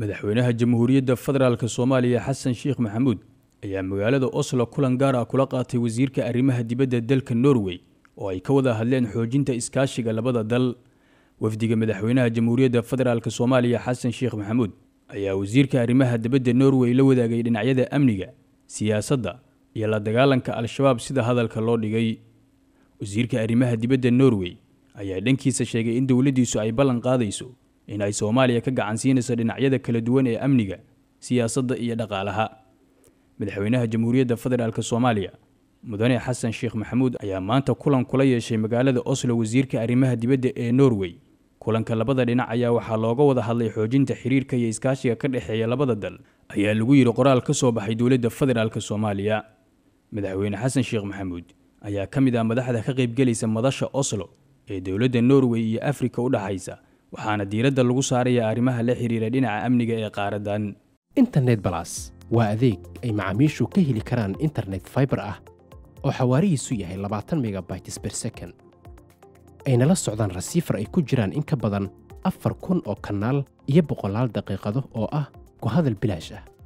madaxweynaha jamhuuriyadda federaalk soomaaliya xasan sheekh maxamuud ayaa magaalada oslo kulan gaar ah kula qaatay wasiirka arrimaha dibadda dalka norway oo ay ka wada hadleen xoojinta iskaashiga labada dal wafdiga madaxweynaha jamhuuriyadda federaalk soomaaliya xasan sheekh maxamuud ayaa wasiirka arrimaha dibadda norway la wadaagay dhinacyada amniga siyaasadda iyo la dagaalanka al-shabaab sida hadalka loo dhigay wasiirka arrimaha dibadda norway ayaa dhankiisa sheegay in dowladdiisu ay ballan qaadayso in ay soomaaliya ka gacansiinayso dhinacyada kala duwan ee amniga siyaasadda iyo dhaqaalaha madaxweynaha jamhuuriyadda federaalk soomaaliya mudane xasan sheekh maxamuud ayaa maanta kulan kula yeeshay magaalada oslo wasiirka arrimaha dibadda ee norway kulanka labada dhinac ayaa waxaa looga wada hadlay xoojinta xiriirka iyo iskaashiga ka dhexeeya labada dal ayaa lagu yidhi qoraal ka soo baxay dowladda federaalk soomaaliya madaxweyne xasan sheekh maxamuud ayaa ka mid ah madaxda ka qaybgelaysa madasha oslo ee dowladda norway iyo afrika u dhaxaysa waxaana diiradda lagu saarayaa arrimaha la xidhiira dhinaca amniga ee qaaradan internet balas waa adeeg ay macaamiishu ka heli karaan internet fiber ah oo xawaarihiisu yahay labaatan megabayts ber second aynala socdaan rasiifar ay ku jiraan in ka badan afar kun oo kanaal iyo boqolaal daqiiqado oo ah ku hadal bilaash ah